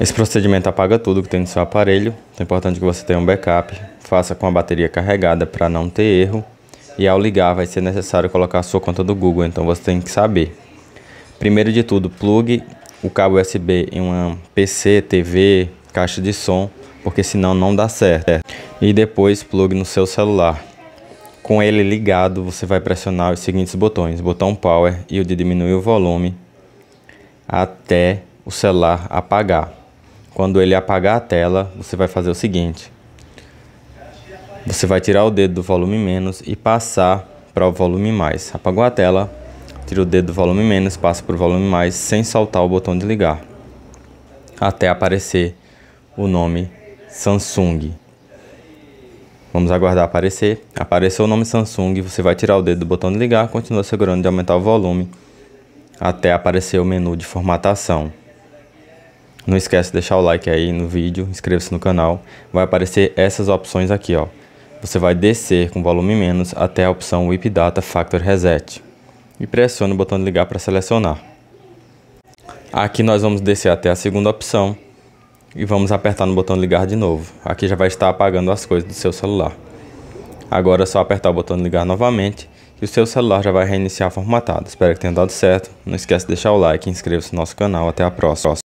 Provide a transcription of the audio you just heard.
Esse procedimento apaga tudo que tem no seu aparelho, então, é importante que você tenha um backup, faça com a bateria carregada para não ter erro. E ao ligar vai ser necessário colocar a sua conta do Google, então você tem que saber. Primeiro de tudo, plugue o cabo USB em uma PC, TV, caixa de som, porque senão não dá certo. E depois plugue no seu celular. Com ele ligado, você vai pressionar os seguintes botões: botão power e o de diminuir o volume até o celular apagar. Quando ele apagar a tela, você vai fazer o seguinte. Você vai tirar o dedo do volume menos e passar para o volume mais. Apagou a tela, tira o dedo do volume menos, passa para o volume mais sem soltar o botão de ligar. Até aparecer o nome Samsung. Vamos aguardar aparecer. Apareceu o nome Samsung, você vai tirar o dedo do botão de ligar, continua segurando de aumentar o volume até aparecer o menu de formatação. Não esquece de deixar o like aí no vídeo, inscreva-se no canal. Vai aparecer essas opções aqui, ó. Você vai descer com volume menos até a opção Whip Data Factor Reset. E pressione o botão de ligar para selecionar. Aqui nós vamos descer até a segunda opção e vamos apertar no botão de ligar de novo. Aqui já vai estar apagando as coisas do seu celular. Agora é só apertar o botão de ligar novamente e o seu celular já vai reiniciar formatado. Espero que tenha dado certo. Não esquece de deixar o like, e inscreva-se no nosso canal. Até a próxima.